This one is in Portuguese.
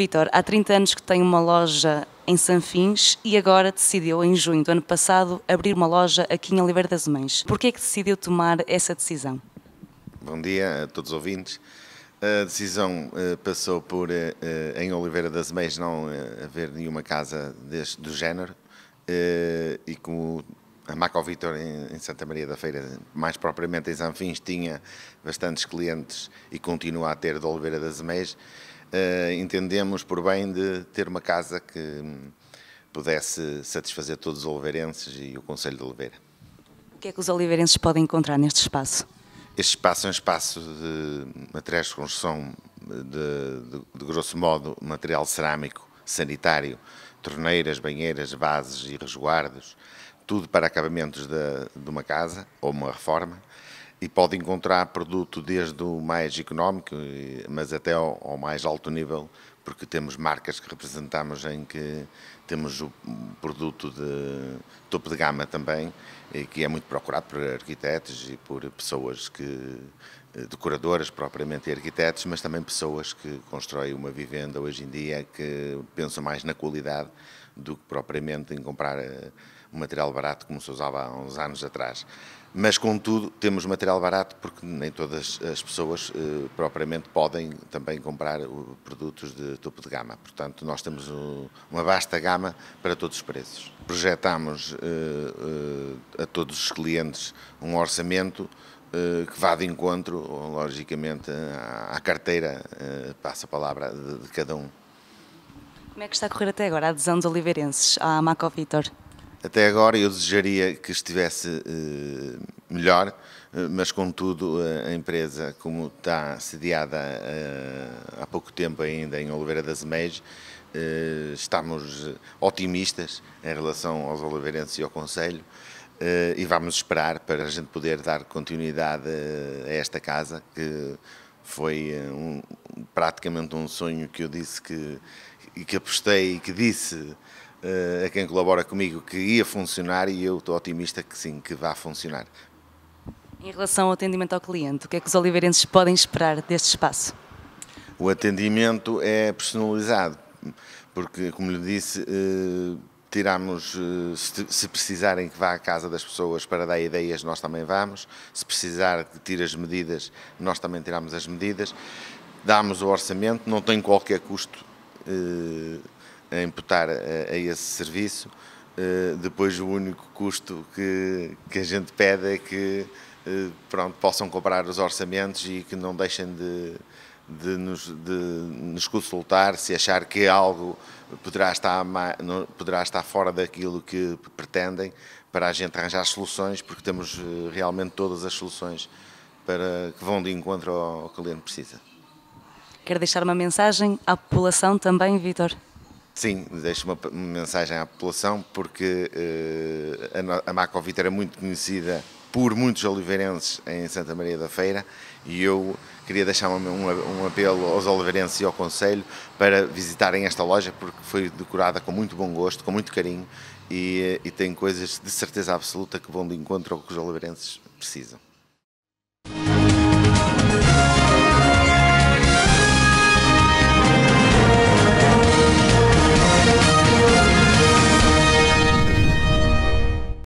Vitor, há 30 anos que tem uma loja em Sanfins e agora decidiu, em junho do ano passado, abrir uma loja aqui em Oliveira das Mães. Porquê é que decidiu tomar essa decisão? Bom dia a todos os ouvintes. A decisão eh, passou por, eh, eh, em Oliveira das Mães, não haver nenhuma casa deste, do género e como a Maco Vitor em, Santa Maria da Feira, mais propriamente em Sanfins, tinha bastantes clientes e continua a ter de Oliveira das Mães, uh, entendemos por bem de ter uma casa que pudesse satisfazer todos os oliveirenses e o Conselho de Oliveira. O que é que os oliveirenses podem encontrar neste espaço? Este espaço é um espaço de materiais de construção, de, de, de grosso modo, material cerâmico, sanitário, torneiras, banheiras, vasos e resguardos, tudo para acabamentos de, de uma casa ou uma reforma e pode encontrar produto desde o mais económico, mas até ao, ao, mais alto nível, porque temos marcas que representamos em que temos o produto de topo de gama também, que é muito procurado por arquitetos e por pessoas que eh, decoradoras propriamente e arquitetos, mas também pessoas que constroem uma vivenda hoje em dia que pensam mais na qualidade do que propriamente em comprar eh, um material barato como se usava há uns anos atrás. Mas, contudo, temos material barato porque nem todas as pessoas eh, propriamente podem também comprar produtos de topo de gama. Portanto, nós temos uma vasta gama para todos os preços. Projetamos a todos os clientes um orçamento eh, que vá de encontro, logicamente, à carteira, eh, passa a palavra de, cada um. Como é que está a correr até agora a adesão dos oliveirenses à Maco Vitor? Até agora eu desejaria que estivesse eh, melhor, mas contudo a empresa, como está sediada há pouco tempo ainda em Oliveira das Meias, estamos otimistas em relação aos oliveirenses e ao Conselho. Eh, e vamos esperar para a gente poder dar continuidade eh, a esta casa, que foi eh, um, praticamente um sonho que eu disse que, que apostei e que disse a quem colabora comigo que ia funcionar e eu estou otimista que sim, que vá funcionar. Em relação ao atendimento ao cliente, o que é que os oliveirenses podem esperar deste espaço? O atendimento é personalizado, porque, como lhe disse, tiramos, eh, se precisarem que vá à casa das pessoas para dar ideias, nós também vamos. Se precisar que tire as medidas, nós também tiramos as medidas. Damos o orçamento, não tem qualquer custo eh, a imputar a, a esse serviço. Eh, depois o único custo que, que a gente pede é que eh, pronto, possam comprar os orçamentos e que não deixem de de nos, de nos consultar se achar que algo poderá estar, poderá estar fora daquilo que pretendem para a gente arranjar soluções, porque temos eh, realmente todas as soluções para que vão de encontro ao, ao cliente precisa. Quero deixar uma mensagem à população também, Vitor? Sim, deixo uma mensagem à população, porque eh, a, a Macovit era é muito conhecida por muitos oliveirenses em Santa Maria da Feira e eu queria deixar um, um, um apelo aos oliveirenses e ao Conselho para visitarem esta loja, porque foi decorada com muito bom gosto, com muito carinho e, e tem coisas de certeza absoluta que vão de encontro ao que os oliveirenses precisam.